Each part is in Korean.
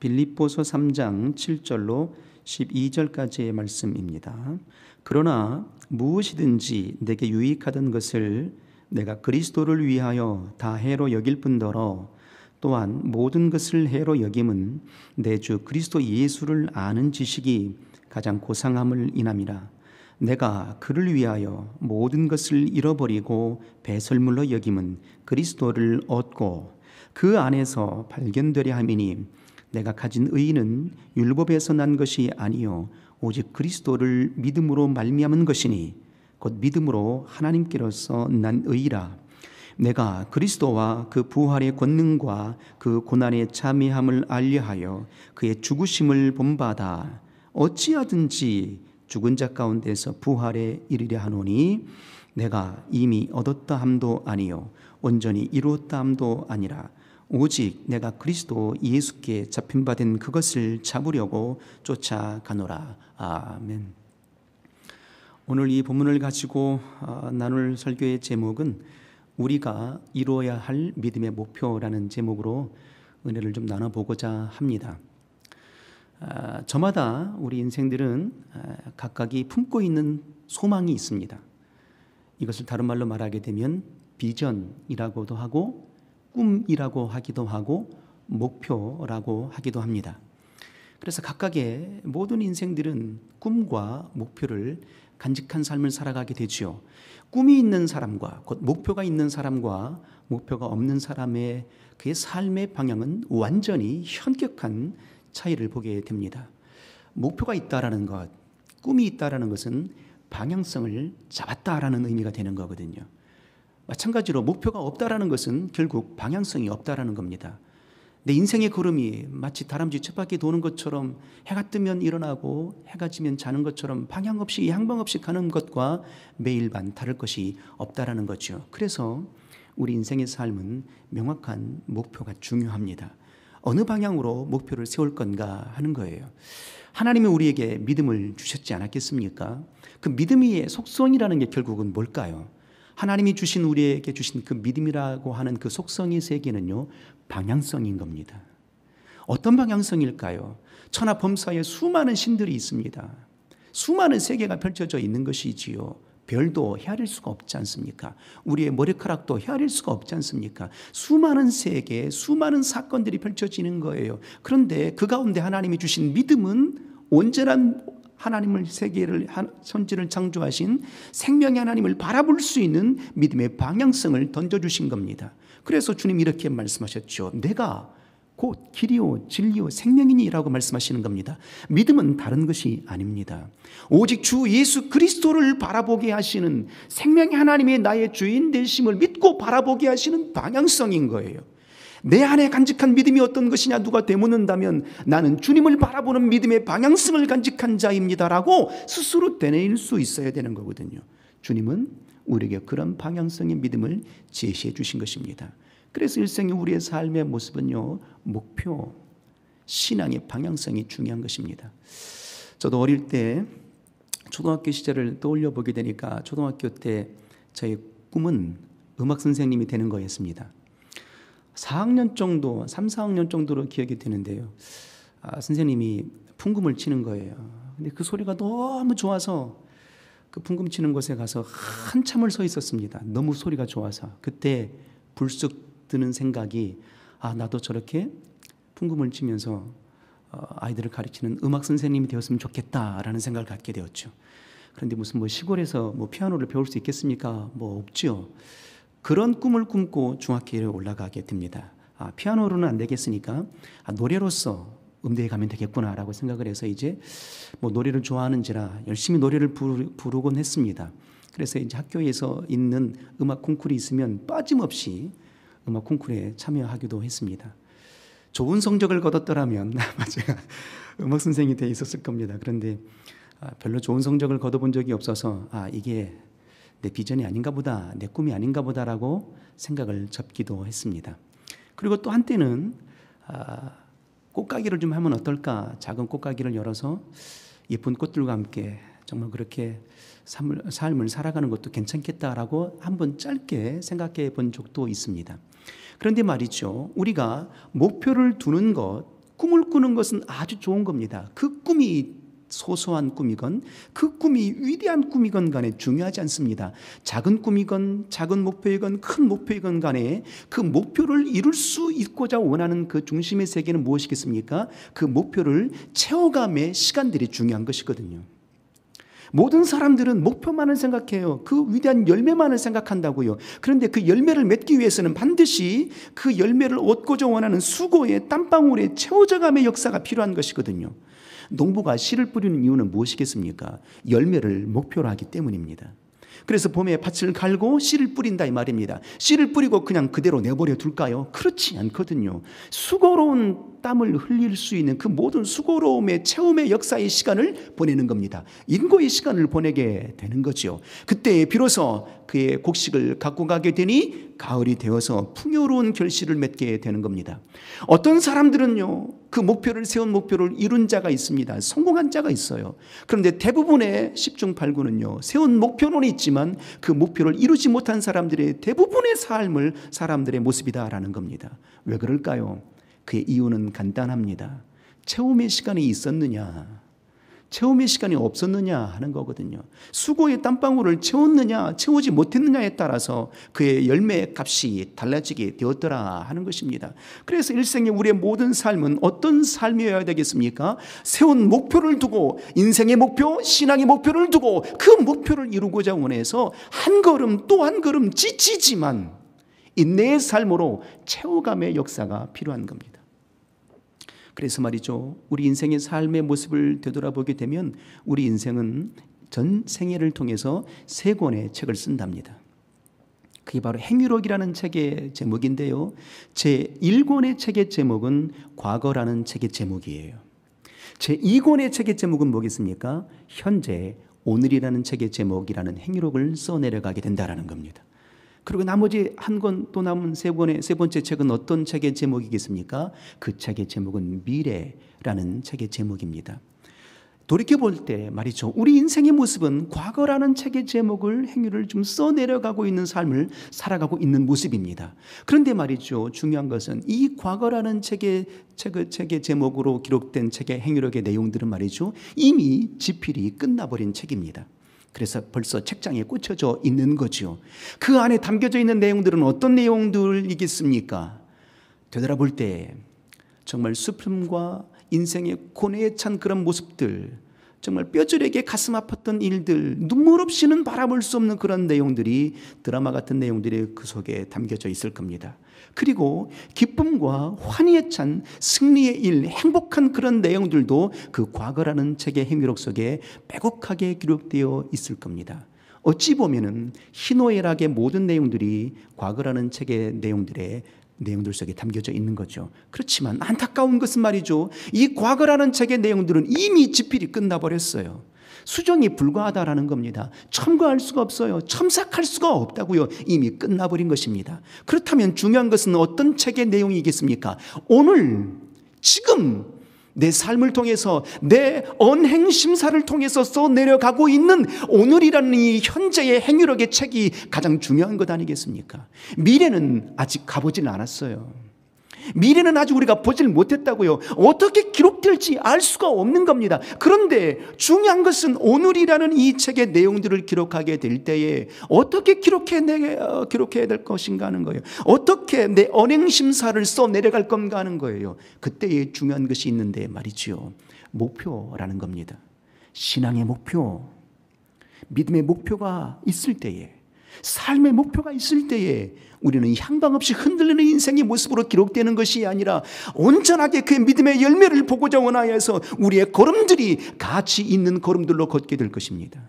빌립보서 3장 7절로 12절까지의 말씀입니다. 그러나 무엇이든지 내게 유익하던 것을 내가 그리스도를 위하여 다 해로 여길 뿐더러 또한 모든 것을 해로 여김은 내 주 그리스도 예수를 아는 지식이 가장 고상함을 인함이라 내가 그를 위하여 모든 것을 잃어버리고 배설물로 여김은 그리스도를 얻고 그 안에서 발견되리 함이니 내가 가진 의인은 율법에서 난 것이 아니요 오직 그리스도를 믿음으로 말미암은 것이니 곧 믿음으로 하나님께로서 난 의라 이 내가 그리스도와 그 부활의 권능과 그 고난의 참여함을 알려하여 그의 죽으심을 본받아 어찌하든지 죽은 자 가운데서 부활에 이르려 하노니 내가 이미 얻었다 함도 아니요 온전히 이루었다 함도 아니라 오직 내가 그리스도 예수께 잡힌 바 된 그것을 잡으려고 쫓아가노라. 아멘. 오늘 이 본문을 가지고 아, 나눌 설교의 제목은 우리가 이루어야 할 믿음의 목표라는 제목으로 은혜를 좀 나눠보고자 합니다. 아, 저마다 우리 인생들은 아, 각각이 품고 있는 소망이 있습니다. 이것을 다른 말로 말하게 되면 비전이라고도 하고 꿈이라고 하기도 하고 목표라고 하기도 합니다. 그래서 각각의 모든 인생들은 꿈과 목표를 간직한 삶을 살아가게 되지요. 꿈이 있는 사람과 곧 목표가 있는 사람과 목표가 없는 사람의 그의 삶의 방향은 완전히 현격한 차이를 보게 됩니다. 목표가 있다라는 것, 꿈이 있다라는 것은 방향성을 잡았다라는 의미가 되는 거거든요. 마찬가지로 목표가 없다라는 것은 결국 방향성이 없다라는 겁니다. 내 인생의 걸음이 마치 다람쥐 쳇바퀴 도는 것처럼 해가 뜨면 일어나고 해가 지면 자는 것처럼 방향 없이 양방 없이 가는 것과 매일만 다를 것이 없다라는 거죠. 그래서 우리 인생의 삶은 명확한 목표가 중요합니다. 어느 방향으로 목표를 세울 건가 하는 거예요. 하나님이 우리에게 믿음을 주셨지 않았겠습니까? 그 믿음의 속성이라는 게 결국은 뭘까요? 하나님이 주신 우리에게 주신 그 믿음이라고 하는 그 속성이 세계는요, 방향성인 겁니다. 어떤 방향성일까요? 천하 범사에 수많은 신들이 있습니다. 수많은 세계가 펼쳐져 있는 것이지요. 별도 헤아릴 수가 없지 않습니까? 우리의 머리카락도 헤아릴 수가 없지 않습니까? 수많은 세계, 수많은 사건들이 펼쳐지는 거예요. 그런데 그 가운데 하나님이 주신 믿음은 온전한 하나님을 세계를 선지를 창조하신 생명의 하나님을 바라볼 수 있는 믿음의 방향성을 던져주신 겁니다. 그래서 주님 이렇게 말씀하셨죠. 내가 곧 길이요 진리요 생명이니라고 말씀하시는 겁니다. 믿음은 다른 것이 아닙니다. 오직 주 예수 그리스도를 바라보게 하시는 생명의 하나님의 나의 주인 되심을 믿고 바라보게 하시는 방향성인 거예요. 내 안에 간직한 믿음이 어떤 것이냐 누가 되묻는다면 나는 주님을 바라보는 믿음의 방향성을 간직한 자입니다라고 스스로 되뇌일 수 있어야 되는 거거든요. 주님은 우리에게 그런 방향성의 믿음을 제시해 주신 것입니다. 그래서 일생의 우리의 삶의 모습은요, 목표, 신앙의 방향성이 중요한 것입니다. 저도 어릴 때 초등학교 시절을 떠올려 보게 되니까 초등학교 때 저의 꿈은 음악 선생님이 되는 거였습니다. 4학년 정도, 3, 4학년 정도로 기억이 되는데요. 아, 선생님이 풍금을 치는 거예요. 근데 그 소리가 너무 좋아서 그 풍금 치는 곳에 가서 한참을 서 있었습니다. 너무 소리가 좋아서. 그때 불쑥 드는 생각이 아, 나도 저렇게 풍금을 치면서 어, 아이들을 가르치는 음악 선생님이 되었으면 좋겠다라는 생각을 갖게 되었죠. 그런데 무슨 뭐 시골에서 뭐 피아노를 배울 수 있겠습니까? 뭐 없죠. 그런 꿈을 꿈고 중학교에 올라가게 됩니다. 아, 피아노로는 안 되겠으니까 아, 노래로서 음대에 가면 되겠구나라고 생각을 해서 이제 뭐 노래를 좋아하는지라 열심히 노래를 부르, 곤 했습니다. 그래서 이제 학교에서 있는 음악 콩쿨이 있으면 빠짐없이 음악 콩쿨에 참여하기도 했습니다. 좋은 성적을 거뒀더라면 제가 음악 선생이 돼 있었을 겁니다. 그런데 아, 별로 좋은 성적을 거둬본 적이 없어서 아 이게 내 비전이 아닌가 보다, 내 꿈이 아닌가 보다라고 생각을 접기도 했습니다. 그리고 또 한때는 아, 꽃가게를 좀 하면 어떨까? 작은 꽃가게를 열어서 예쁜 꽃들과 함께 정말 그렇게 삶을, 삶을 살아가는 것도 괜찮겠다라고 한번 짧게 생각해 본 적도 있습니다. 그런데 말이죠. 우리가 목표를 두는 것, 꿈을 꾸는 것은 아주 좋은 겁니다. 그 꿈이 소소한 꿈이건 그 꿈이 위대한 꿈이건 간에 중요하지 않습니다. 작은 꿈이건 작은 목표이건 큰 목표이건 간에 그 목표를 이룰 수 있고자 원하는 그 중심의 세계는 무엇이겠습니까? 그 목표를 채워감의 시간들이 중요한 것이거든요. 모든 사람들은 목표만을 생각해요. 그 위대한 열매만을 생각한다고요. 그런데 그 열매를 맺기 위해서는 반드시 그 열매를 얻고자 원하는 수고의 땀방울의 채워져감의 역사가 필요한 것이거든요. 농부가 씨를 뿌리는 이유는 무엇이겠습니까? 열매를 목표로 하기 때문입니다. 그래서 봄에 밭을 갈고 씨를 뿌린다 이 말입니다. 씨를 뿌리고 그냥 그대로 내버려 둘까요? 그렇지 않거든요. 수고로운 땀을 흘릴 수 있는 그 모든 수고로움의 체험의 역사의 시간을 보내는 겁니다. 인고의 시간을 보내게 되는 거죠. 그때 비로소 그의 곡식을 갖고 가게 되니 가을이 되어서 풍요로운 결실을 맺게 되는 겁니다. 어떤 사람들은요, 그 목표를 세운 목표를 이룬 자가 있습니다. 성공한 자가 있어요. 그런데 대부분의 10중 8구는요, 세운 목표는 있지만 그 목표를 이루지 못한 사람들의 대부분의 삶을 사람들의 모습이다라는 겁니다. 왜 그럴까요? 그의 이유는 간단합니다. 체험의 시간이 있었느냐, 체험의 시간이 없었느냐 하는 거거든요. 수고의 땀방울을 채웠느냐, 채우지 못했느냐에 따라서 그의 열매의 값이 달라지게 되었더라 하는 것입니다. 그래서 일생의 우리의 모든 삶은 어떤 삶이어야 되겠습니까? 세운 목표를 두고 인생의 목표, 신앙의 목표를 두고 그 목표를 이루고자 원해서 한 걸음 또 한 걸음 지치지만 인내의 삶으로 채워감의 역사가 필요한 겁니다. 그래서 말이죠. 우리 인생의 삶의 모습을 되돌아보게 되면 우리 인생은 전 생애를 통해서 세 권의 책을 쓴답니다. 그게 바로 행위록이라는 책의 제목인데요. 제 1권의 책의 제목은 과거라는 책의 제목이에요. 제 2권의 책의 제목은 뭐겠습니까? 현재 오늘이라는 책의 제목이라는 행위록을 써내려가게 된다라는 겁니다. 그리고 나머지 한 권 또 남은 세 권의 세 번째 책은 어떤 책의 제목이겠습니까? 그 책의 제목은 미래라는 책의 제목입니다. 돌이켜볼 때 말이죠. 우리 인생의 모습은 과거라는 책의 제목을 행위를 좀 써내려가고 있는 삶을 살아가고 있는 모습입니다. 그런데 말이죠. 중요한 것은 이 과거라는 책의, 책의, 책의 제목으로 기록된 책의 행위력의 내용들은 말이죠. 이미 지필이 끝나버린 책입니다. 그래서 벌써 책장에 꽂혀져 있는 거지요. 그 안에 담겨져 있는 내용들은 어떤 내용들이겠습니까? 되돌아볼 때 정말 슬픔과 인생의 고뇌에 찬 그런 모습들, 정말 뼈저리게 가슴 아팠던 일들, 눈물 없이는 바라볼 수 없는 그런 내용들이 드라마 같은 내용들이 그 속에 담겨져 있을 겁니다. 그리고 기쁨과 환희에 찬 승리의 일, 행복한 그런 내용들도 그 과거라는 책의 행위록 속에 빼곡하게 기록되어 있을 겁니다. 어찌 보면은 희노애락의 모든 내용들이 과거라는 책의 내용들에 내용들 속에 담겨져 있는 거죠. 그렇지만 안타까운 것은 말이죠. 이 과거라는 책의 내용들은 이미 지필이 끝나버렸어요. 수정이 불가하다라는 겁니다. 첨가할 수가 없어요. 첨삭할 수가 없다고요. 이미 끝나버린 것입니다. 그렇다면 중요한 것은 어떤 책의 내용이겠습니까? 오늘, 지금 내 삶을 통해서 내 언행 심사를 통해서 써 내려가고 있는 오늘이라는 이 현재의 행위력의 책이 가장 중요한 것 아니겠습니까? 미래는 아직 가보진 않았어요. 미래는 아직 우리가 보질 못했다고요. 어떻게 기록될지 알 수가 없는 겁니다. 그런데 중요한 것은 오늘이라는 이 책의 내용들을 기록하게 될 때에 어떻게 기록해 내 어, 기록해야 될 것인가 하는 거예요. 어떻게 내 언행 심사를 써 내려갈 건가 하는 거예요. 그때에 중요한 것이 있는데 말이지요. 목표라는 겁니다. 신앙의 목표, 믿음의 목표가 있을 때에 삶의 목표가 있을 때에 우리는 향방 없이 흔들리는 인생의 모습으로 기록되는 것이 아니라 온전하게 그 믿음의 열매를 보고자 원하여서 우리의 걸음들이 가치 있는 걸음들로 걷게 될 것입니다.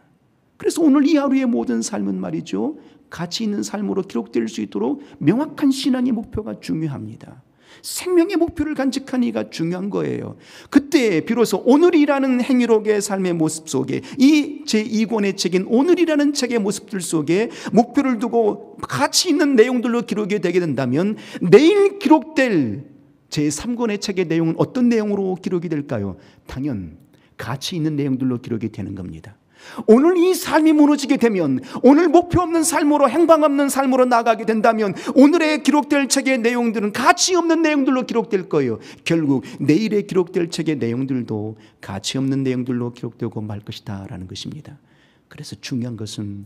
그래서 오늘 이 하루의 모든 삶은 말이죠. 가치 있는 삶으로 기록될 수 있도록 명확한 신앙의 목표가 중요합니다. 생명의 목표를 간직한 이가 중요한 거예요. 그때 비로소 오늘이라는 행위록의 삶의 모습 속에 이 제2권의 책인 오늘이라는 책의 모습들 속에 목표를 두고 가치 있는 내용들로 기록이 되게 된다면 내일 기록될 제3권의 책의 내용은 어떤 내용으로 기록이 될까요? 당연 가치 있는 내용들로 기록이 되는 겁니다. 오늘 이 삶이 무너지게 되면 오늘 목표 없는 삶으로 행방 없는 삶으로 나가게 된다면 오늘의 기록될 책의 내용들은 가치 없는 내용들로 기록될 거예요. 결국 내일의 기록될 책의 내용들도 가치 없는 내용들로 기록되고 말 것이다라는 것입니다. 그래서 중요한 것은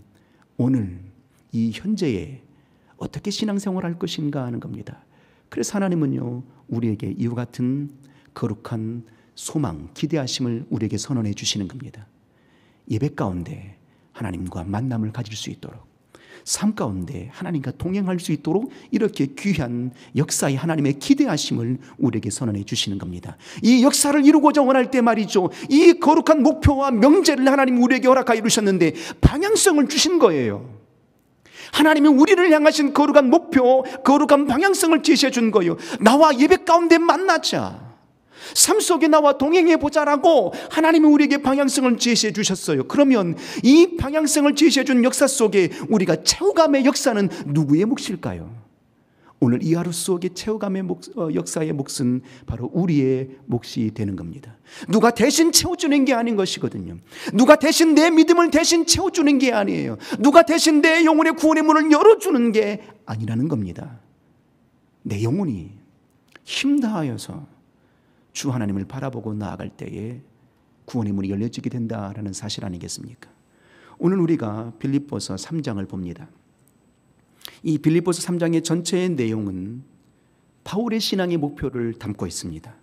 오늘 이 현재에 어떻게 신앙생활 할 것인가 하는 겁니다. 그래서 하나님은요 우리에게 이와 같은 거룩한 소망 기대하심을 우리에게 선언해 주시는 겁니다. 예배 가운데 하나님과 만남을 가질 수 있도록 삶 가운데 하나님과 동행할 수 있도록 이렇게 귀한 역사의 하나님의 기대하심을 우리에게 선언해 주시는 겁니다. 이 역사를 이루고자 원할 때 말이죠. 이 거룩한 목표와 명제를 하나님 우리에게 허락하여 이루셨는데 방향성을 주신 거예요. 하나님이 우리를 향하신 거룩한 목표, 거룩한 방향성을 제시해 준 거예요. 나와 예배 가운데 만나자. 삶 속에 나와 동행해 보자라고 하나님이 우리에게 방향성을 제시해 주셨어요. 그러면 이 방향성을 제시해 준 역사 속에 우리가 채우감의 역사는 누구의 몫일까요? 오늘 이 하루 속의 채워감의 목, 어, 역사의 몫은 바로 우리의 몫이 되는 겁니다. 누가 대신 채워주는 게 아닌 것이거든요. 누가 대신 내 믿음을 대신 채워주는 게 아니에요. 누가 대신 내 영혼의 구원의 문을 열어주는 게 아니라는 겁니다. 내 영혼이 힘다하여서 주 하나님을 바라보고 나아갈 때에 구원의 문이 열려지게 된다라는 사실 아니겠습니까? 오늘 우리가 빌립보서 3장을 봅니다. 이 빌립보서 3장의 전체의 내용은 바울의 신앙의 목표를 담고 있습니다.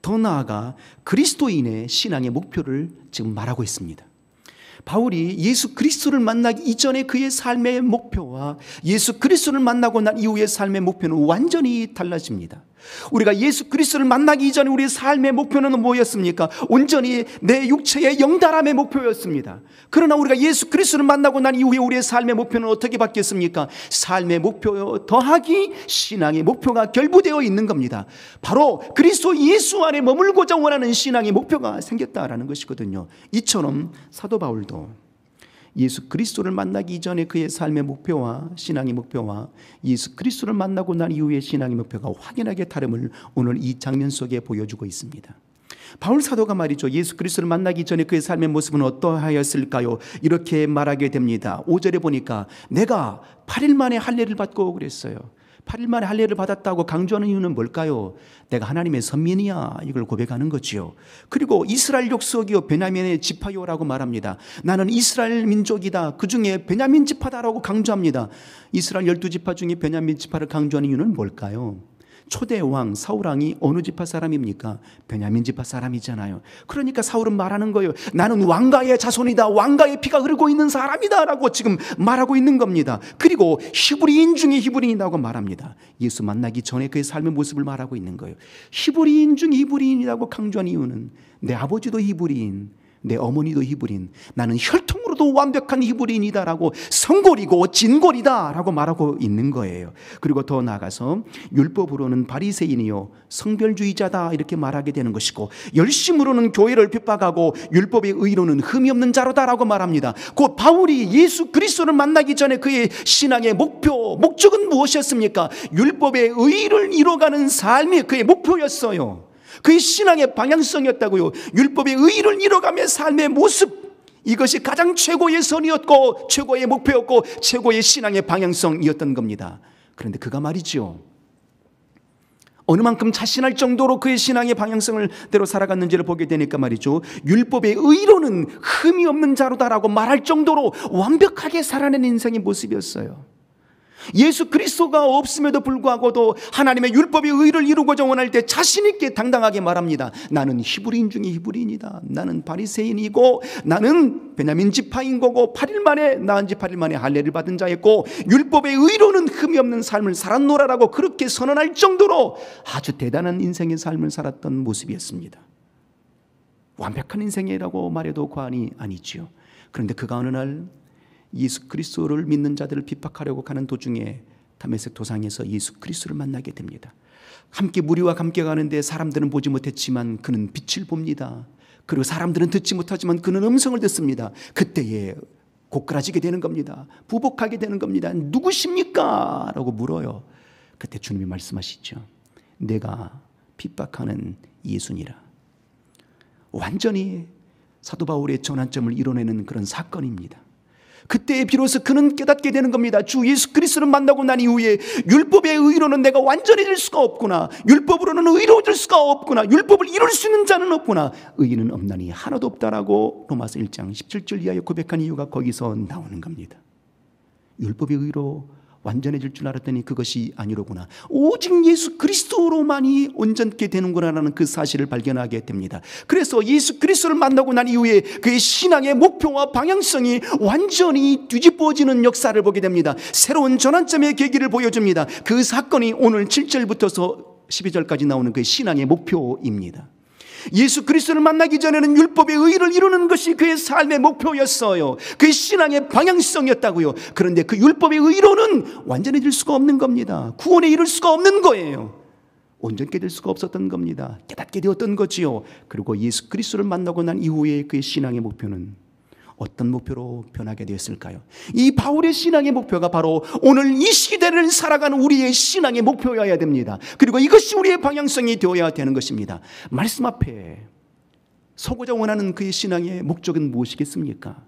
더 나아가 그리스도인의 신앙의 목표를 지금 말하고 있습니다. 바울이 예수 그리스도를 만나기 이전의 그의 삶의 목표와 예수 그리스도를 만나고 난 이후의 삶의 목표는 완전히 달라집니다. 우리가 예수 그리스도를 만나기 이전에 우리의 삶의 목표는 뭐였습니까? 온전히 내 육체의 영달함의 목표였습니다. 그러나 우리가 예수 그리스도를 만나고 난 이후에 우리의 삶의 목표는 어떻게 바뀌었습니까? 삶의 목표 더하기 신앙의 목표가 결부되어 있는 겁니다. 바로 그리스도 예수 안에 머물고자 원하는 신앙의 목표가 생겼다라는 것이거든요. 이처럼 사도 바울도 예수 그리스도를 만나기 이전에 그의 삶의 목표와 신앙의 목표와 예수 그리스도를 만나고 난 이후의 신앙의 목표가 확연하게 다름을 오늘 이 장면 속에 보여주고 있습니다. 바울 사도가 말이죠. 예수 그리스도를 만나기 전에 그의 삶의 모습은 어떠하였을까요? 이렇게 말하게 됩니다. 5절에 보니까 내가 8일 만에 할례를 받고 그랬어요. 8일 만에 할례를 받았다고 강조하는 이유는 뭘까요? 내가 하나님의 선민이야 이걸 고백하는 거지요. 그리고 이스라엘 족속이요 베냐민의 지파요라고 말합니다. 나는 이스라엘 민족이다. 그 중에 베냐민 지파다라고 강조합니다. 이스라엘 12 지파 중에 베냐민 지파를 강조하는 이유는 뭘까요? 초대 왕 사울 왕이 어느 지파 사람입니까? 베냐민 지파 사람이잖아요. 그러니까 사울은 말하는 거예요. 나는 왕가의 자손이다. 왕가의 피가 흐르고 있는 사람이다라고 지금 말하고 있는 겁니다. 그리고 히브리인 중에 히브리인이라고 말합니다. 예수 만나기 전에 그의 삶의 모습을 말하고 있는 거예요. 히브리인 중 히브리인이라고 강조한 이유는 내 아버지도 히브리인, 내 어머니도 히브리인, 나는 혈통 너도 완벽한 히브리인이다라고 성골이고 진골이다라고 말하고 있는 거예요. 그리고 더 나아가서 율법으로는 바리새인이요 성별주의자다 이렇게 말하게 되는 것이고 열심으로는 교회를 핍박하고 율법의 의로는 흠이 없는 자로다라고 말합니다. 곧 바울이 예수 그리스도를 만나기 전에 그의 신앙의 목표 목적은 무엇이었습니까? 율법의 의를 이뤄가는 삶이 그의 목표였어요. 그의 신앙의 방향성이었다고요. 율법의 의를 이뤄가며 삶의 모습 이것이 가장 최고의 선이었고 최고의 목표였고 최고의 신앙의 방향성이었던 겁니다. 그런데 그가 말이죠. 어느 만큼 자신할 정도로 그의 신앙의 방향성을 대로 살아갔는지를 보게 되니까 말이죠. 율법의 의로는 흠이 없는 자로다라고 말할 정도로 완벽하게 살아낸 인생의 모습이었어요. 예수 그리스도가 없음에도 불구하고도 하나님의 율법의 의를 이루고자 원할 때 자신 있게 당당하게 말합니다. 나는 히브리인 중에 히브리인이다. 나는 바리새인이고 나는 베냐민 지파인 거고 8일 만에 나은 지 8일 만에 할례를 받은 자였고 율법의 의로는 흠이 없는 삶을 살았노라라고 그렇게 선언할 정도로 아주 대단한 인생의 삶을 살았던 모습이었습니다. 완벽한 인생이라고 말해도 과언이 아니지요. 그런데 그가 어느 날 예수 그리스도를 믿는 자들을 핍박하려고 가는 도중에 다메색 도상에서 예수 그리스도를 만나게 됩니다. 함께 무리와 함께 가는데 사람들은 보지 못했지만 그는 빛을 봅니다. 그리고 사람들은 듣지 못하지만 그는 음성을 듣습니다. 그때에 고꾸라지게 되는 겁니다. 부복하게 되는 겁니다. 누구십니까? 라고 물어요. 그때 주님이 말씀하시죠. 내가 핍박하는 예수니라. 완전히 사도 바울의 전환점을 이뤄내는 그런 사건입니다. 그때에 비로소 그는 깨닫게 되는 겁니다. 주 예수 그리스도를 만나고 난 이후에 율법의 의로는 내가 완전해질 수가 없구나. 율법으로는 의로워질 수가 없구나. 율법을 이룰 수 있는 자는 없구나. 의인은 없나니 하나도 없다라고 로마서 1장 17절 이하에 고백한 이유가 거기서 나오는 겁니다. 율법의 의로 완전해질 줄 알았더니 그것이 아니로구나. 오직 예수 그리스도로만이 온전케 되는거라는그 사실을 발견하게 됩니다. 그래서 예수 그리스도를 만나고 난 이후에 그의 신앙의 목표와 방향성이 완전히 뒤집어지는 역사를 보게 됩니다. 새로운 전환점의 계기를 보여줍니다. 그 사건이 오늘 7절부터서 12절까지 나오는 그 신앙의 목표입니다. 예수 그리스도를 만나기 전에는 율법의 의를 이루는 것이 그의 삶의 목표였어요. 그의 신앙의 방향성이었다고요. 그런데 그 율법의 의로는 완전해질 수가 없는 겁니다. 구원에 이를 수가 없는 거예요. 온전케 될 수가 없었던 겁니다. 깨닫게 되었던 거지요. 그리고 예수 그리스도를 만나고 난 이후에 그의 신앙의 목표는 어떤 목표로 변하게 되었을까요? 이 바울의 신앙의 목표가 바로 오늘 이 시대를 살아가는 우리의 신앙의 목표여야 됩니다. 그리고 이것이 우리의 방향성이 되어야 되는 것입니다. 말씀 앞에 서고자 원하는 그의 신앙의 목적은 무엇이겠습니까?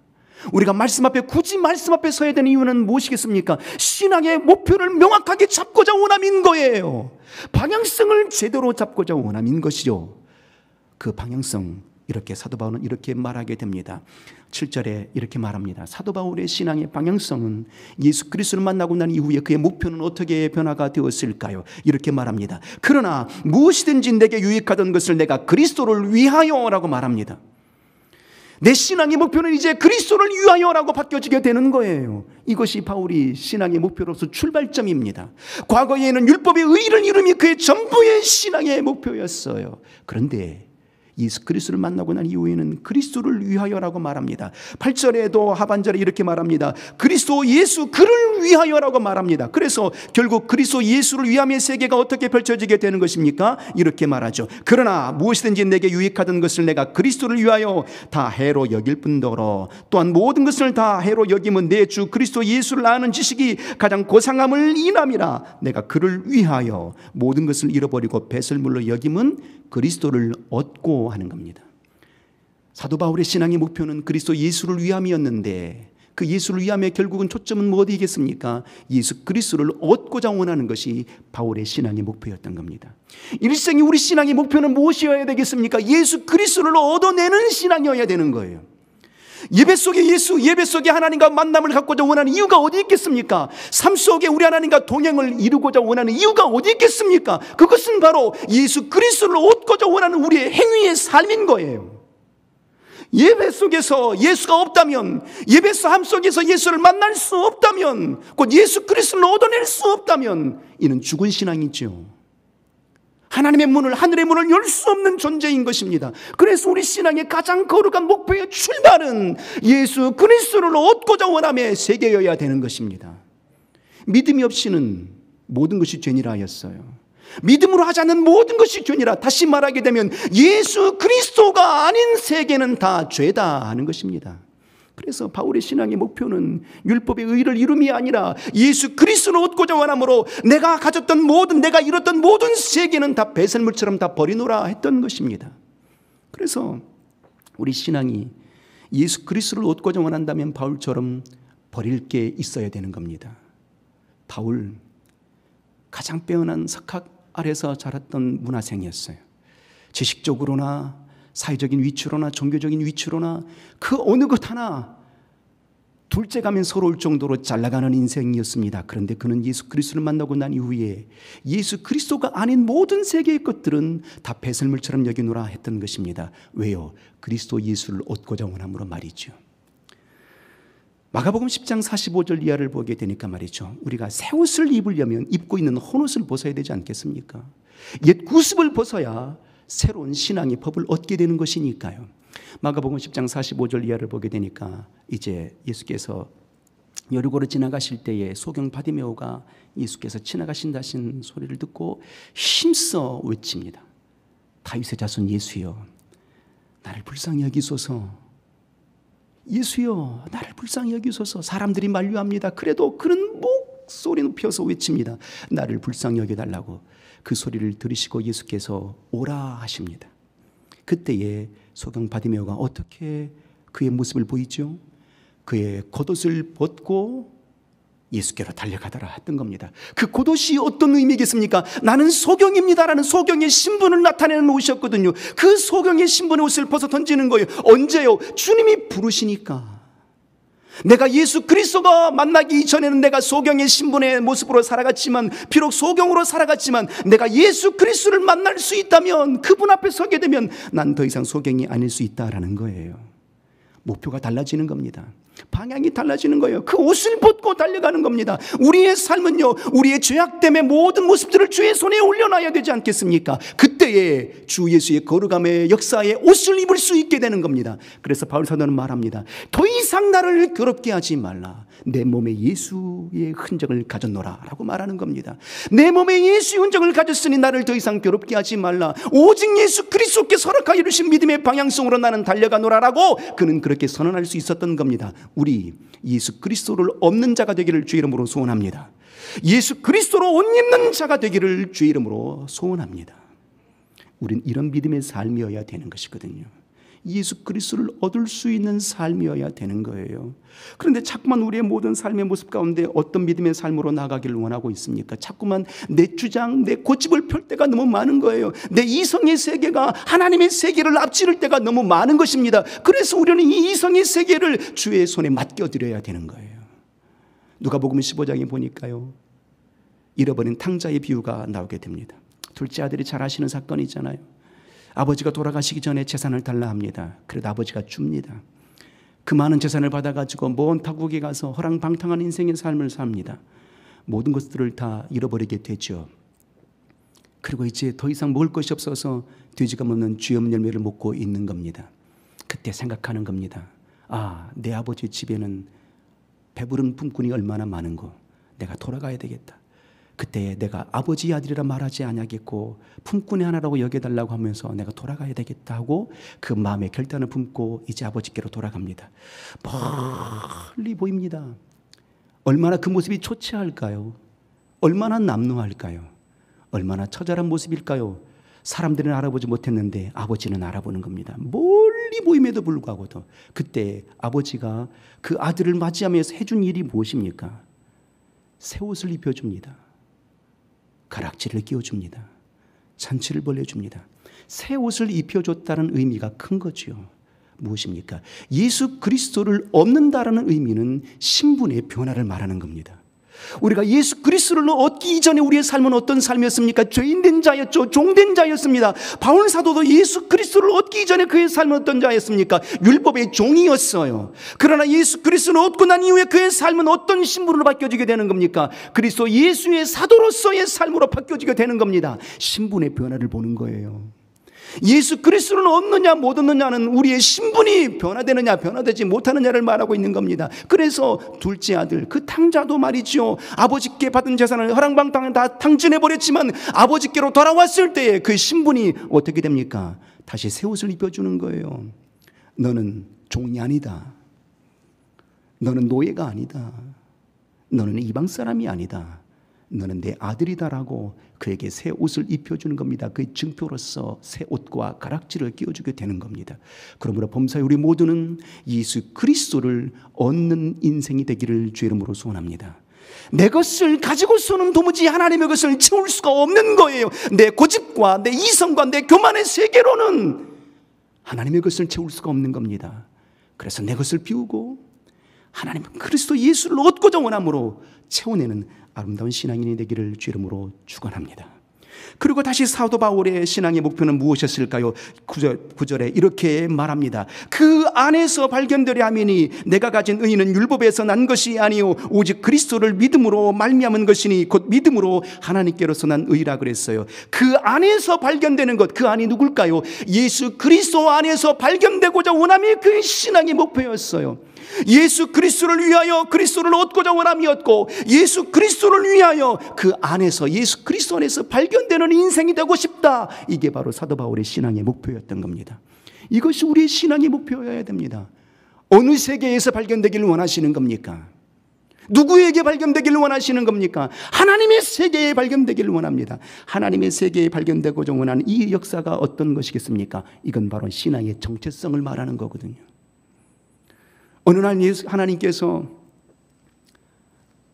우리가 말씀 앞에 굳이 말씀 앞에 서야 되는 이유는 무엇이겠습니까? 신앙의 목표를 명확하게 잡고자 원함인 거예요. 방향성을 제대로 잡고자 원함인 것이죠. 그 방향성 이렇게 사도 바울은 이렇게 말하게 됩니다. 7절에 이렇게 말합니다. 사도 바울의 신앙의 방향성은 예수 그리스도를 만나고 난 이후에 그의 목표는 어떻게 변화가 되었을까요? 이렇게 말합니다. 그러나 무엇이든지 내게 유익하던 것을 내가 그리스도를 위하여라고 말합니다. 내 신앙의 목표는 이제 그리스도를 위하여라고 바뀌어지게 되는 거예요. 이것이 바울이 신앙의 목표로서 출발점입니다. 과거에는 율법의 의를 이루이 그의 전부의 신앙의 목표였어요. 그런데 예수 그리스도를 만나고 난 이후에는 그리스도를 위하여라고 말합니다. 8절에도 하반절에 이렇게 말합니다. 그리스도 예수 그를 위하여라고 말합니다. 그래서 결국 그리스도 예수를 위함의 세계가 어떻게 펼쳐지게 되는 것입니까? 이렇게 말하죠. 그러나 무엇이든지 내게 유익하던 것을 내가 그리스도를 위하여 다 해로 여길 뿐더러 또한 모든 것을 다 해로 여김은 내 주 그리스도 예수를 아는 지식이 가장 고상함을 인함이라 내가 그를 위하여 모든 것을 잃어버리고 배설물로 여김은 그리스도를 얻고 증오하는 겁니다. 사도 바울의 신앙의 목표는 그리스도 예수를 위함이었는데 그 예수를 위함의 결국은 초점은 뭐 어디겠습니까? 예수 그리스도를 얻고자 원하는 것이 바울의 신앙의 목표였던 겁니다. 일생이 우리 신앙의 목표는 무엇이어야 되겠습니까? 예수 그리스도를 얻어내는 신앙이어야 되는 거예요. 예배 속에 예수, 예배 속에 하나님과 만남을 갖고자 원하는 이유가 어디 있겠습니까? 삶 속에 우리 하나님과 동행을 이루고자 원하는 이유가 어디 있겠습니까? 그것은 바로 예수 그리스도를 얻고자 원하는 우리의 행위의 삶인 거예요. 예배 속에서 예수가 없다면, 예배 삶 속에서 예수를 만날 수 없다면, 곧 예수 그리스도를 얻어낼 수 없다면, 이는 죽은 신앙이지요. 하나님의 문을 하늘의 문을 열 수 없는 존재인 것입니다. 그래서 우리 신앙의 가장 거룩한 목표의 출발은 예수 그리스도를 얻고자 원함의 세계여야 되는 것입니다. 믿음이 없이는 모든 것이 죄니라 하였어요. 믿음으로 하지 않는 모든 것이 죄니라. 다시 말하게 되면 예수 그리스도가 아닌 세계는 다 죄다 하는 것입니다. 그래서 바울의 신앙의 목표는 율법의 의를 이름이 아니라 예수 그리스도를 얻고자 원함으로 내가 가졌던 모든 내가 잃었던 모든 세계는 다 배설물처럼 다 버리노라 했던 것입니다. 그래서 우리 신앙이 예수 그리스도를 얻고자 원한다면 바울처럼 버릴 게 있어야 되는 겁니다. 바울 가장 빼어난 석학 아래서 자랐던 문화생이었어요. 지식적으로나 사회적인 위치로나 종교적인 위치로나 그 어느 것 하나 둘째 가면 서러울 정도로 잘 나가는 인생이었습니다. 그런데 그는 예수 그리스도를 만나고 난 이후에 예수 그리스도가 아닌 모든 세계의 것들은 다 배설물처럼 여기노라 했던 것입니다. 왜요? 그리스도 예수를 얻고자 원함으로 말이죠. 마가복음 10장 45절 이하를 보게 되니까 말이죠. 우리가 새 옷을 입으려면 입고 있는 헌옷을 벗어야 되지 않겠습니까? 옛 구습을 벗어야 새로운 신앙의 법을 얻게 되는 것이니까요. 마가복음 10장 45절 이하를 보게 되니까 이제 예수께서 여리고를 지나가실 때에 소경 바디메오가 예수께서 지나가신다신 소리를 듣고 힘써 외칩니다. 다윗의 자손 예수여 나를 불쌍히 여기소서 예수여 나를 불쌍히 여기소서 사람들이 만류합니다. 그래도 그는 목소리 높여서 외칩니다. 나를 불쌍히 여겨달라고 그 소리를 들으시고 예수께서 오라 하십니다. 그때에 소경 바디메오가 어떻게 그의 모습을 보이죠? 그의 겉옷을 벗고 예수께로 달려가더라 했던 겁니다. 그 겉옷이 어떤 의미겠습니까? 나는 소경입니다라는 소경의 신분을 나타내는 옷이었거든요. 그 소경의 신분의 옷을 벗어 던지는 거예요. 언제요? 주님이 부르시니까. 내가 예수 그리스도가 만나기 이전에는 내가 소경의 신분의 모습으로 살아갔지만 비록 소경으로 살아갔지만 내가 예수 그리스도를 만날 수 있다면 그분 앞에 서게 되면 난 더 이상 소경이 아닐 수 있다라는 거예요. 목표가 달라지는 겁니다. 방향이 달라지는 거예요. 그 옷을 벗고 달려가는 겁니다. 우리의 삶은요, 우리의 죄악 때문에 모든 모습들을 주의 손에 올려놔야 되지 않겠습니까? 그때에 주 예수의 거룩함의 역사에 옷을 입을 수 있게 되는 겁니다. 그래서 바울 사도는 말합니다. 더 이상 나를 괴롭게 하지 말라. 내 몸에 예수의 흔적을 가졌노라. 라고 말하는 겁니다. 내 몸에 예수의 흔적을 가졌으니 나를 더 이상 괴롭게 하지 말라. 오직 예수 그리스도께 서락하 이루신 믿음의 방향성으로 나는 달려가노라라고 그는 그렇게 선언할 수 있었던 겁니다. 우리 예수 그리스도를 없는 자가 되기를 주 이름으로 소원합니다. 예수 그리스도로 옷 입는 자가 되기를 주 이름으로 소원합니다. 우린 이런 믿음의 삶이어야 되는 것이거든요. 예수 그리스도를 얻을 수 있는 삶이어야 되는 거예요. 그런데 자꾸만 우리의 모든 삶의 모습 가운데 어떤 믿음의 삶으로 나가기를 원하고 있습니까? 자꾸만 내 주장, 내 고집을 펼 때가 너무 많은 거예요. 내 이성의 세계가 하나님의 세계를 앞지를 때가 너무 많은 것입니다. 그래서 우리는 이 이성의 세계를 주의 손에 맡겨드려야 되는 거예요. 누가복음 15장에 보니까요. 잃어버린 탕자의 비유가 나오게 됩니다. 둘째 아들이 잘 아시는 사건이 있잖아요. 아버지가 돌아가시기 전에 재산을 달라 합니다. 그래도 아버지가 줍니다. 그 많은 재산을 받아가지고 먼 타국에 가서 허랑방탕한 인생의 삶을 삽니다. 모든 것들을 다 잃어버리게 되죠. 그리고 이제 더 이상 먹을 것이 없어서 돼지가 먹는 쥐염 열매를 먹고 있는 겁니다. 그때 생각하는 겁니다. 아, 내 아버지 집에는 배부른 품꾼이 얼마나 많은고 내가 돌아가야 되겠다. 그때에 내가 아버지 아들이라 말하지 아니하겠고 품꾼의 하나라고 여겨달라고 하면서 내가 돌아가야 되겠다 하고 그 마음의 결단을 품고 이제 아버지께로 돌아갑니다. 멀리 보입니다. 얼마나 그 모습이 초췌할까요? 얼마나 남루할까요? 얼마나 처절한 모습일까요? 사람들은 알아보지 못했는데 아버지는 알아보는 겁니다. 멀리 보임에도 불구하고도 그때 아버지가 그 아들을 맞이하면서 해준 일이 무엇입니까? 새 옷을 입혀줍니다. 가락지를 끼워줍니다. 잔치를 벌려줍니다. 새 옷을 입혀줬다는 의미가 큰거지 무엇입니까? 예수 그리스도를 얻는다라는 의미는 신분의 변화를 말하는 겁니다. 우리가 예수 그리스도를 얻기 이전에 우리의 삶은 어떤 삶이었습니까? 죄인된 자였죠. 종된 자였습니다. 바울 사도도 예수 그리스도를 얻기 이전에 그의 삶은 어떤 자였습니까? 율법의 종이었어요. 그러나 예수 그리스도를 얻고 난 이후에 그의 삶은 어떤 신분으로 바뀌어지게 되는 겁니까? 그리스도 예수의 사도로서의 삶으로 바뀌어지게 되는 겁니다. 신분의 변화를 보는 거예요. 예수 그리스도는 없느냐 못 없느냐는 우리의 신분이 변화되느냐 변화되지 못하느냐를 말하고 있는 겁니다. 그래서 둘째 아들 그 탕자도 말이지요. 아버지께 받은 재산을 허랑방탕 다 탕진해 버렸지만 아버지께로 돌아왔을 때에 그 신분이 어떻게 됩니까? 다시 새 옷을 입혀주는 거예요. 너는 종이 아니다. 너는 노예가 아니다. 너는 이방 사람이 아니다. 너는 내 아들이다라고 그에게 새 옷을 입혀주는 겁니다. 그의 증표로서 새 옷과 가락지를 끼워주게 되는 겁니다. 그러므로 범사에 우리 모두는 예수 그리스도를 얻는 인생이 되기를 주의 이름으로 소원합니다. 내 것을 가지고서는 도무지 하나님의 것을 채울 수가 없는 거예요. 내 고집과 내 이성과 내 교만의 세계로는 하나님의 것을 채울 수가 없는 겁니다. 그래서 내 것을 비우고 하나님 그리스도 예수를 얻고자 원함으로 채워내는 아름다운 신앙인이 되기를 주 이름으로 축원합니다. 그리고 다시 사도 바울의 신앙의 목표는 무엇이었을까요? 9절, 에 이렇게 말합니다. 그 안에서 발견되려 하니 내가 가진 의는 율법에서 난 것이 아니요 오직 그리스도를 믿음으로 말미암은 것이니 곧 믿음으로 하나님께로서 난 의라 그랬어요. 그 안에서 발견되는 것 그 안이 누굴까요? 예수 그리스도 안에서 발견되고자 원함이 그 신앙의 목표였어요. 예수 그리스도를 위하여 그리스도를 얻고자 원함이었고 예수 그리스도를 위하여 그 안에서 예수 그리스도 안에서 발견되는 인생이 되고 싶다. 이게 바로 사도 바울의 신앙의 목표였던 겁니다. 이것이 우리의 신앙의 목표여야 됩니다. 어느 세계에서 발견되기를 원하시는 겁니까? 누구에게 발견되기를 원하시는 겁니까? 하나님의 세계에 발견되기를 원합니다. 하나님의 세계에 발견되고 정원하이 역사가 어떤 것이겠습니까? 이건 바로 신앙의 정체성을 말하는 거거든요. 어느 날 하나님께서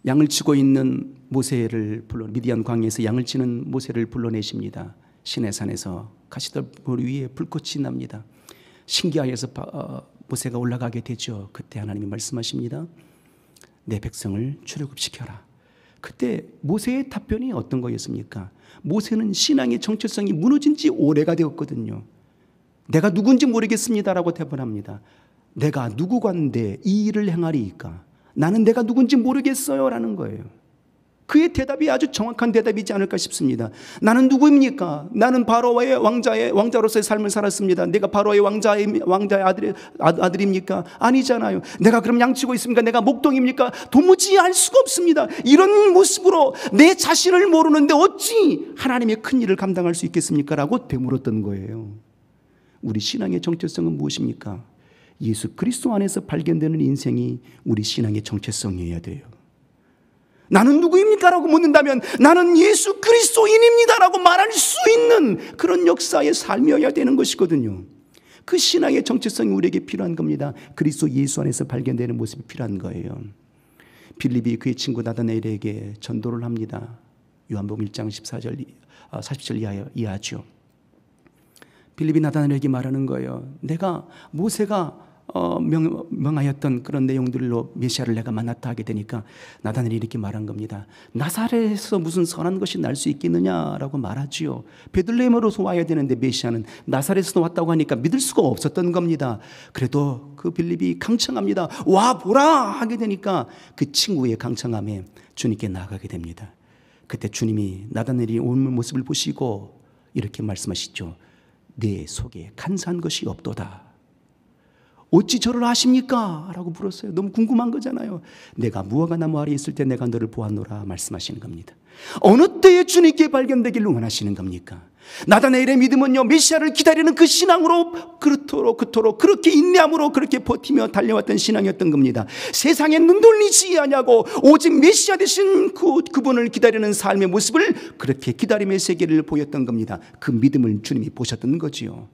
양을 치고 있는 모세를 불러 미디안 광에서 양을 치는 모세를 불러내십니다. 시내산에서 가시덤불 위에 불꽃이 납니다. 신기하여서 어, 모세가 올라가게 되죠. 그때 하나님이 말씀하십니다. 내 백성을 출애굽시켜라. 그때 모세의 답변이 어떤 거였습니까? 모세는 신앙의 정체성이 무너진 지 오래가 되었거든요. 내가 누군지 모르겠습니다라고 대변합니다. 내가 누구 관데이 일을 행하리이까? 나는 내가 누군지 모르겠어요. 라는 거예요. 그의 대답이 아주 정확한 대답이지 않을까 싶습니다. 나는 누구입니까? 나는 바로의 왕자의 왕자로서의 삶을 살았습니다. 내가 바로의 왕자의 왕자의 아들 아, 아들입니까? 아니잖아요. 내가 그럼 양치고 있습니까? 내가 목동입니까? 도무지 알 수가 없습니다. 이런 모습으로 내 자신을 모르는데 어찌 하나님의 큰 일을 감당할 수 있겠습니까라고 되물었던 거예요. 우리 신앙의 정체성은 무엇입니까? 예수 그리스도 안에서 발견되는 인생이 우리 신앙의 정체성이어야 돼요. 나는 누구입니까? 라고 묻는다면 나는 예수 그리스도인입니다. 라고 말할 수 있는 그런 역사의 삶이어야 되는 것이거든요. 그 신앙의 정체성이 우리에게 필요한 겁니다. 그리스도 예수 안에서 발견되는 모습이 필요한 거예요. 빌립이 그의 친구 나다네일에게 전도를 합니다. 요한복 1장 14절 40절 아, 이하, 이하죠. 빌립이 나다네일에게 말하는 거예요. 내가 모세가 어, 명, 명하였던 그런 내용들로 메시아를 내가 만났다 하게 되니까 나단이 이렇게 말한 겁니다. 나사렛에서 무슨 선한 것이 날 수 있겠느냐라고 말하지요. 베들레헴으로서 와야 되는데 메시아는 나사렛에서 왔다고 하니까 믿을 수가 없었던 겁니다. 그래도 그 빌립이 강청합니다. 와 보라 하게 되니까 그 친구의 강청함에 주님께 나가게 됩니다. 그때 주님이 나단엘이 온 모습을 보시고 이렇게 말씀하시죠. 내 속에 간사한 것이 없도다. 어찌 저를 아십니까? 라고 물었어요. 너무 궁금한 거잖아요. 내가 무화과 나무 아래 있을 때 내가 너를 보았노라 말씀하시는 겁니다. 어느 때에 주님께 발견되길 응원하시는 겁니까? 나다네일의 믿음은요, 메시아를 기다리는 그 신앙으로 그토록 그토록 그렇게 인내함으로 그렇게 버티며 달려왔던 신앙이었던 겁니다. 세상에 눈 돌리지 아니고 오직 메시아 대신 그, 그분을 기다리는 삶의 모습을 그렇게 기다림의 세계를 보였던 겁니다. 그 믿음을 주님이 보셨던 거지요.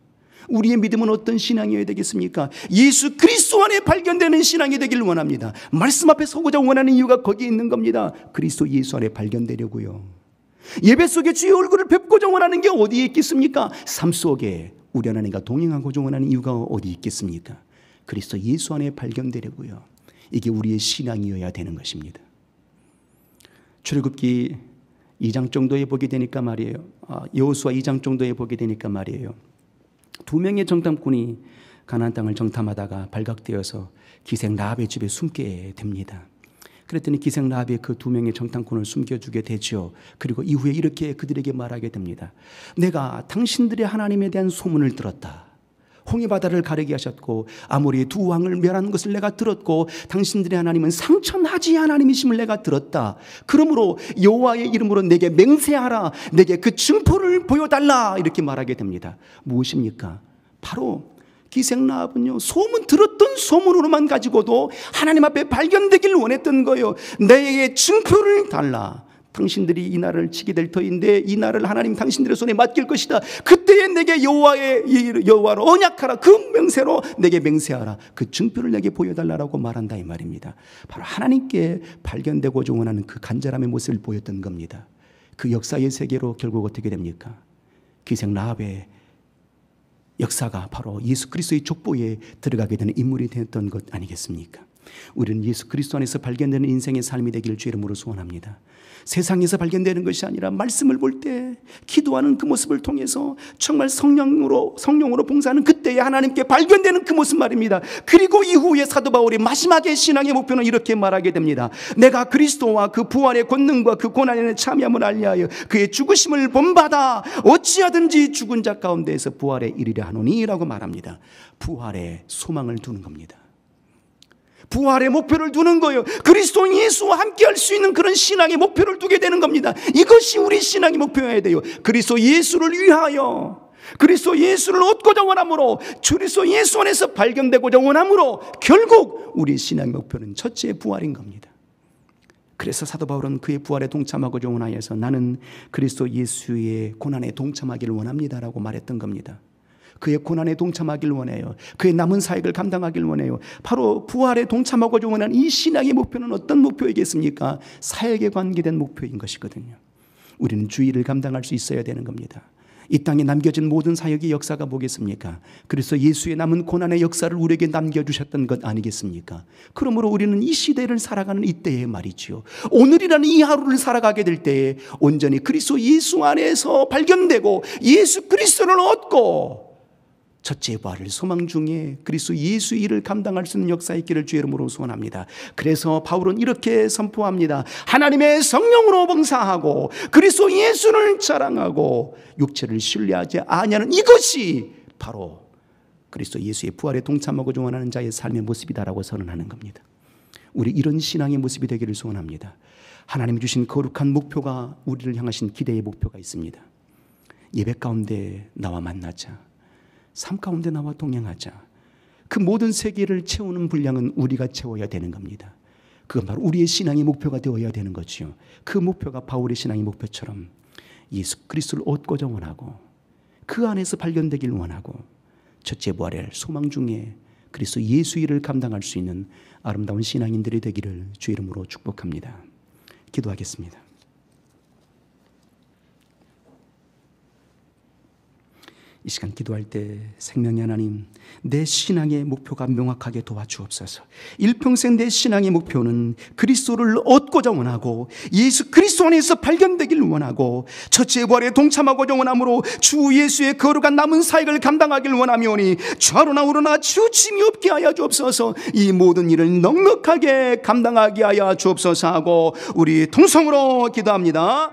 우리의 믿음은 어떤 신앙이어야 되겠습니까? 예수 그리스도 안에 발견되는 신앙이 되길 원합니다. 말씀 앞에 서고자 원하는 이유가 거기에 있는 겁니다. 그리스도 예수 안에 발견되려고요. 예배 속에 주의 얼굴을 뵙고자 원하는 게 어디에 있겠습니까? 삶 속에 우리 하나님과 동행하고자 원하는 이유가 어디 있겠습니까? 그리스도 예수 안에 발견되려고요. 이게 우리의 신앙이어야 되는 것입니다. 출애굽기 2장 정도에 보게 되니까 말이에요. 아, 여호수아 2장 정도에 보게 되니까 말이에요. 두 명의 정탐꾼이 가나안 땅을 정탐하다가 발각되어서 기생 라합의 집에 숨게 됩니다. 그랬더니 기생 라합이 그 두 명의 정탐꾼을 숨겨주게 되지요. 그리고 이후에 이렇게 그들에게 말하게 됩니다. 내가 당신들의 하나님에 대한 소문을 들었다. 홍해바다를 가르게 하셨고 아무리두 왕을 멸하는 것을 내가 들었고 당신들의 하나님은 상천하지 하나님이심을 내가 들었다. 그러므로 여호와의 이름으로 내게 맹세하라. 내게 그 증포를 보여달라. 이렇게 말하게 됩니다. 무엇입니까? 바로 기생나합은요 소문 들었던 소문으로만 가지고도 하나님 앞에 발견되길 원했던 거예요. 내게 증표를 달라. 당신들이 이 날을 를 치게 될 터인데 이 날을 하나님 당신들의 손에 맡길 것이다. 그때에 내게 여호와의 여호와로 언약하라. 그 맹세로 내게 맹세하라. 그 증표를 내게 보여달라라고 말한다 이 말입니다. 바로 하나님께 발견되고 정원하는 그 간절함의 모습을 보였던 겁니다. 그 역사의 세계로 결국 어떻게 됩니까? 기생 라합의 역사가 바로 예수 그리스도의 족보에 들어가게 되는 인물이 되었던 것 아니겠습니까? 우리는 예수 그리스도 안에서 발견되는 인생의 삶이 되기를 주 이름으로 소원합니다. 세상에서 발견되는 것이 아니라 말씀을 볼 때 기도하는 그 모습을 통해서 정말 성령으로 성령으로 봉사하는 그때에 하나님께 발견되는 그 모습 말입니다. 그리고 이후에 사도 바울이 마지막에 신앙의 목표는 이렇게 말하게 됩니다. 내가 그리스도와 그 부활의 권능과 그 고난에 참여함을 알리하여 그의 죽으심을 본받아 어찌하든지 죽은 자 가운데에서 부활에 이르려 하노니라고 말합니다. 부활에 소망을 두는 겁니다. 부활의 목표를 두는 거예요. 그리스도 예수와 함께 할 수 있는 그런 신앙의 목표를 두게 되는 겁니다. 이것이 우리 신앙의 목표여야 돼요. 그리스도 예수를 위하여 그리스도 예수를 얻고자 원함으로 그리스도 예수 안에서 발견되고자 원함으로 결국 우리 신앙의 목표는 첫째 부활인 겁니다. 그래서 사도 바울은 그의 부활에 동참하고 원하여서 나는 그리스도 예수의 고난에 동참하기를 원합니다라고 말했던 겁니다. 그의 고난에 동참하길 원해요. 그의 남은 사역을 감당하길 원해요. 바로 부활에 동참하고자 원하는 이 신앙의 목표는 어떤 목표이겠습니까? 사역에 관계된 목표인 것이거든요. 우리는 주의를 감당할 수 있어야 되는 겁니다. 이 땅에 남겨진 모든 사역의 역사가 뭐겠습니까? 그래서 예수의 남은 고난의 역사를 우리에게 남겨주셨던 것 아니겠습니까? 그러므로 우리는 이 시대를 살아가는 이때에 말이지요. 오늘이라는 이 하루를 살아가게 될 때에 온전히 그리스도 예수 안에서 발견되고 예수 그리스도를 얻고 첫째 발을 소망 중에 그리스도 예수 일을 감당할 수 있는 역사 있기를 주의 이름으로 소원합니다. 그래서 바울은 이렇게 선포합니다. 하나님의 성령으로 봉사하고 그리스도 예수를 자랑하고 육체를 신뢰하지 아니하는 이것이 바로 그리스도 예수의 부활에 동참하고 조언하는 자의 삶의 모습이다라고 선언하는 겁니다. 우리 이런 신앙의 모습이 되기를 소원합니다. 하나님 주신 거룩한 목표가 우리를 향하신 기대의 목표가 있습니다. 예배 가운데 나와 만나자. 삶 가운데 나와 동행하자. 그 모든 세계를 채우는 분량은 우리가 채워야 되는 겁니다. 그건 바로 우리의 신앙의 목표가 되어야 되는 거지요. 그 목표가 바울의 신앙의 목표처럼 예수 그리스도를 얻고자 원하고 그 안에서 발견되길 원하고 첫째 부활의 소망 중에 그리스도 예수 일을 감당할 수 있는 아름다운 신앙인들이 되기를 주 이름으로 축복합니다. 기도하겠습니다. 이 시간 기도할 때 생명의 하나님, 내 신앙의 목표가 명확하게 도와주옵소서. 일평생 내 신앙의 목표는 그리스도를 얻고자 원하고 예수 그리스도 안에서 발견되길 원하고 첫째 부활에 동참하고자 원하므로 주 예수의 거룩한 남은 사역을 감당하길 원하며니 좌로나 우로나 주침이 없게 하여 주옵소서. 이 모든 일을 넉넉하게 감당하게 하여 주옵소서 하고 우리 통성으로 기도합니다.